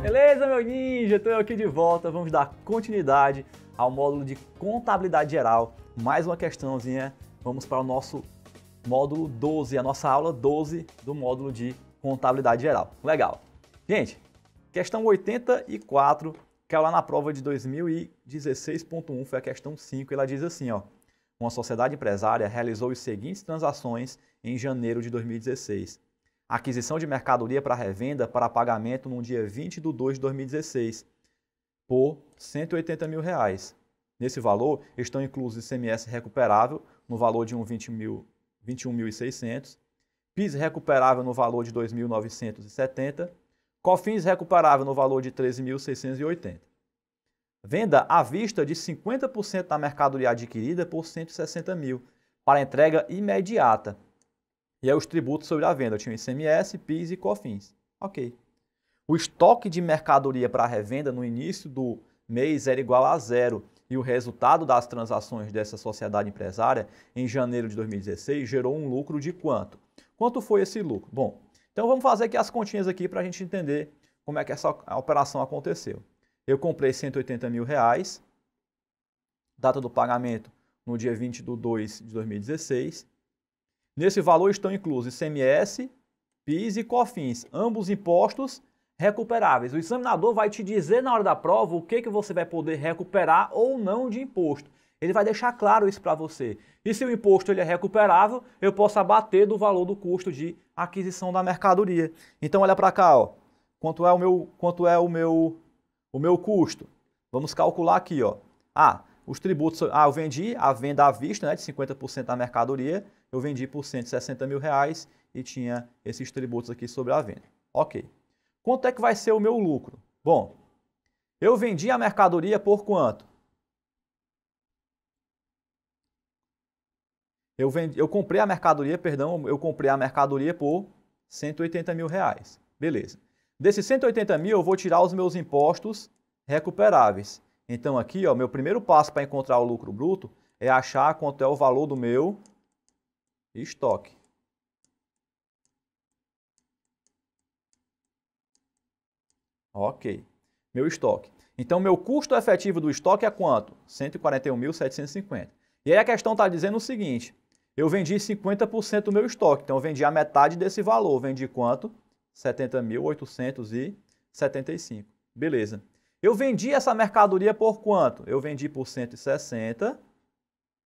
Beleza, meu ninja? Estou aqui de volta. Vamos dar continuidade ao módulo de contabilidade geral. Mais uma questãozinha. Vamos para o nosso módulo 12, a nossa aula 12 do módulo de contabilidade geral. Legal. Gente, questão 84 é lá na prova de 2016.1, foi a questão 5. Ela diz assim, ó uma sociedade empresária realizou as seguintes transações em janeiro de 2016. Aquisição de mercadoria para revenda para pagamento no dia 20 de 2 de 2016 por R$ 180 mil. Reais. Nesse valor estão inclusos ICMS recuperável no valor de 21.600, PIS recuperável no valor de 2.970, COFINS recuperável no valor de 13.680. Venda à vista de 50% da mercadoria adquirida por 160 mil, para entrega imediata. E aí os tributos sobre a venda, eu tinha ICMS, PIS e COFINS. Ok. O estoque de mercadoria para revenda no início do mês era igual a zero e o resultado das transações dessa sociedade empresária em janeiro de 2016 gerou um lucro de quanto? Quanto foi esse lucro? Bom, então vamos fazer aqui as continhas aqui para a gente entender como é que essa operação aconteceu. Eu comprei 180 mil reais, data do pagamento no dia 20 de 2 de 2016. Nesse valor estão inclusos ICMS, PIS e COFINS, ambos impostos recuperáveis. O examinador vai te dizer na hora da prova o que, que você vai poder recuperar ou não de imposto. Ele vai deixar claro isso para você. E se o imposto ele é recuperável, eu posso abater do valor do custo de aquisição da mercadoria. Então olha para cá, ó. Quanto é o meu, quanto é o meu o meu custo, vamos calcular aqui, ó. Ah, os tributos, ah, eu vendi a venda à vista, né, de 50% da mercadoria, eu vendi por 160 mil reais e tinha esses tributos aqui sobre a venda. Ok. Quanto é que vai ser o meu lucro? Bom, eu vendi a mercadoria por quanto? Eu, vendi, eu comprei a mercadoria, perdão, eu comprei a mercadoria por 180 mil reais. Beleza. Desses 180 mil, eu vou tirar os meus impostos recuperáveis. Então, aqui, o meu primeiro passo para encontrar o lucro bruto é achar quanto é o valor do meu estoque. Ok, meu estoque. Então, meu custo efetivo do estoque é quanto? 141.750. E aí a questão está dizendo o seguinte, eu vendi 50% do meu estoque, então eu vendi a metade desse valor. Vendi quanto? 70.875. Beleza. Eu vendi essa mercadoria por quanto? Eu vendi por 160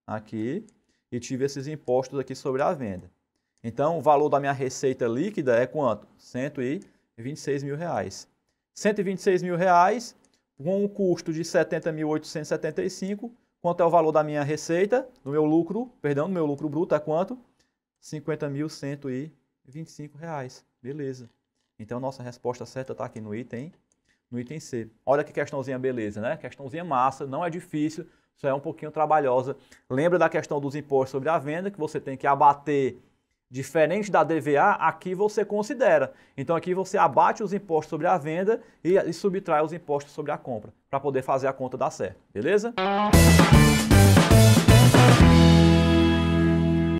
aqui e tive esses impostos aqui sobre a venda. Então, o valor da minha receita líquida é quanto? 126 mil reais. 126 mil reais com um custo de 70.875. Quanto é o valor da minha receita? Do meu lucro, perdão, do meu lucro bruto é quanto? 50.125 reais. Beleza. Então, nossa resposta certa está aqui no item, no item C. Olha que questãozinha beleza, né? Questãozinha massa, não é difícil, só é um pouquinho trabalhosa. Lembra da questão dos impostos sobre a venda, que você tem que abater diferente da DVA, aqui você considera. Então, aqui você abate os impostos sobre a venda e, e subtrai os impostos sobre a compra, para poder fazer a conta dar certo, beleza?